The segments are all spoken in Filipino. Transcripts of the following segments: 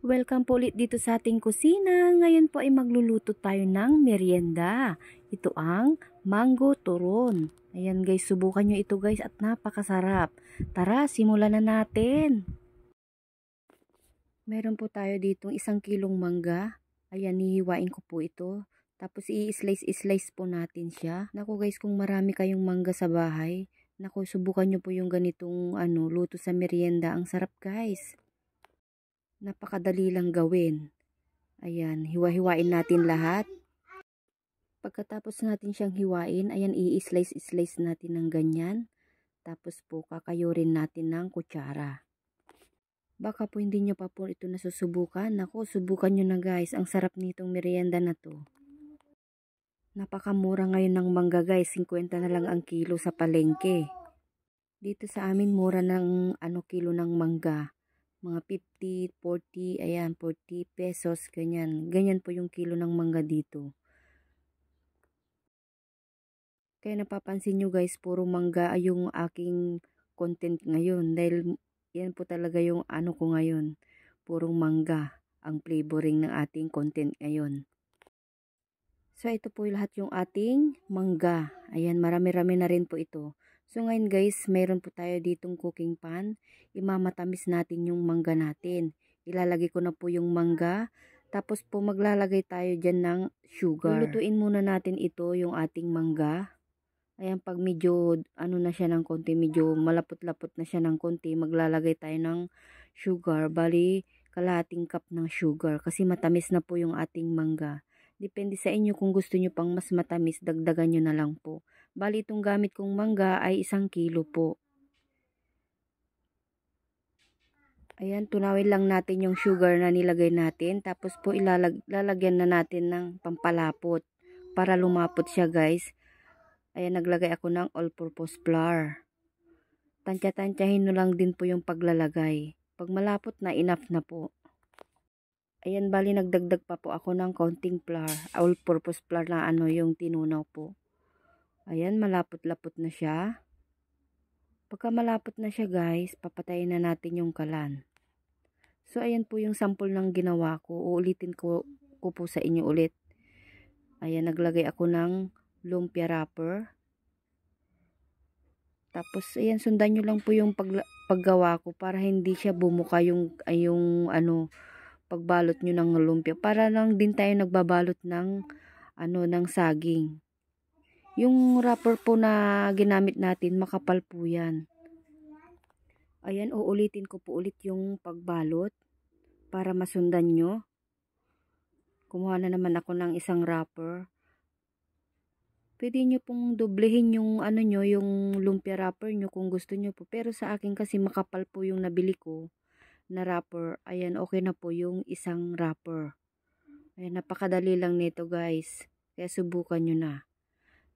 Welcome po ulit dito sa ating kusina. Ngayon po ay magluluto tayo ng merienda. Ito ang mango turon. Ayan guys, subukan nyo ito guys at napakasarap. Tara, simulan na natin. Meron po tayo ditong isang kilong mangga. Ayan, nihiwain ko po ito. Tapos i-slice-slice po natin siya. Naku guys, kung marami kayong mangga sa bahay, naku, subukan nyo po yung ganitong ano, luto sa merienda. Ang sarap guys napakadali lang gawin. Ayan, hiwa-hiwain natin lahat. Pagkatapos natin siyang hiwain, ayan, i-slice-slice natin ng ganyan. Tapos po, kakayurin natin ng kutsara. Baka po hindi nyo pa po ito nasusubukan. Nako, subukan nyo na guys. Ang sarap nitong merienda na to. Napakamura ngayon ng mangga guys. 50 na lang ang kilo sa palengke. Dito sa amin, mura ng ano, kilo ng mangga mga 50, 40, ayan, 40 pesos, ganyan. Ganyan po yung kilo ng mangga dito. Kaya napapansin nyo guys, puro mangga yung aking content ngayon. Dahil yan po talaga yung ano ko ngayon. Purong mangga ang flavoring ng ating content ngayon. So ito po lahat yung ating mangga. Ayan, marami-rami na rin po ito. So ngayon guys, mayroon po tayo ditong cooking pan. Imamatamis natin yung mangga natin. Ilalagay ko na po yung mangga. Tapos po maglalagay tayo dyan ng sugar. Lutuin muna natin ito yung ating mangga. Ayan, pag medyo, ano na siya ng konti, medyo malapot-lapot na siya ng konti, maglalagay tayo ng sugar. Bali, kalahating cup ng sugar kasi matamis na po yung ating mangga. Depende sa inyo kung gusto nyo pang mas matamis, dagdagan nyo na lang po. Bali itong gamit kong mangga ay isang kilo po. Ayan, tunawin lang natin yung sugar na nilagay natin. Tapos po ilalagyan na natin ng pampalapot para lumapot siya guys. Ayan, naglagay ako ng all-purpose flour. Tantya-tantyahin nyo lang din po yung paglalagay. Pag malapot na, enough na po. Ayan, bali nagdagdag pa po ako ng counting flour. All-purpose flour na ano yung tinunaw po. Ayan, malapot-lapot na siya. Pagka malapot na siya guys, papatayin na natin yung kalan. So, ayan po yung sample ng ginawa ko. Uulitin ko, ko po sa inyo ulit. Ayan, naglagay ako ng lumpia wrapper. Tapos, ayan, sundan nyo lang po yung pag, paggawa ko para hindi siya bumuka yung, yung ano, pagbalot nyo ng lumpia. Para lang din tayo nagbabalot ng, ano, ng saging. Yung wrapper po na ginamit natin, makapal po yan. Ayan, uulitin ko po ulit yung pagbalot para masundan nyo. Kumuha na naman ako ng isang wrapper. Pwede nyo pong doblehin yung ano nyo, yung lumpia wrapper nyo kung gusto nyo po. Pero sa akin kasi makapal po yung nabili ko na wrapper. Ayan, okay na po yung isang wrapper. Ayan, napakadali lang nito guys. Kaya subukan nyo na.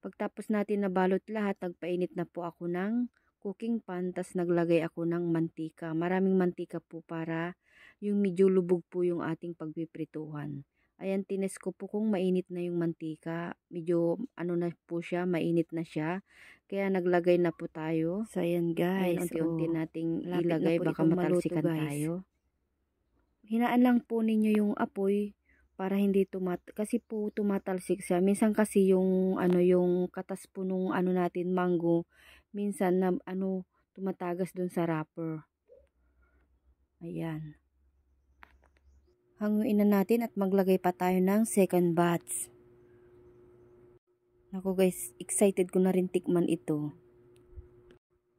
Pagtapos natin nabalot lahat, nagpainit na po ako ng cooking pan, tas naglagay ako ng mantika. Maraming mantika po para yung medyo lubog po yung ating pagpiprituhan. Ayan, tines ko po kung mainit na yung mantika. Medyo ano na po siya, mainit na siya. Kaya naglagay na po tayo. So, ayan guys. Unti-unti oh, nating ilagay, na baka matalsikan tayo. Hinaan lang po ninyo yung apoy para hindi tumat kasi po tumatalsik siya. Minsan kasi yung ano yung katas po nung ano natin mango, minsan na ano tumatagas dun sa wrapper. Ayan. Hanguin na natin at maglagay pa tayo ng second batch. nako guys, excited ko na rin tikman ito.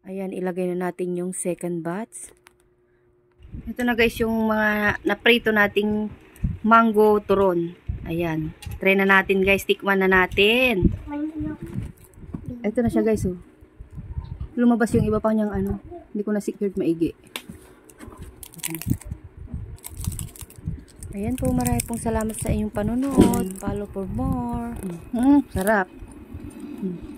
Ayan, ilagay na natin yung second batch. Ito na guys yung mga naprito nating mango turon. Ayan. Try na natin guys. Tikman na natin. Ito na siya guys. Oh. Lumabas yung iba pa niyang ano. Hindi ko na secured maigi. Ayan po. Marami pong salamat sa inyong panonood. Follow for more. Mm Sarap. Mm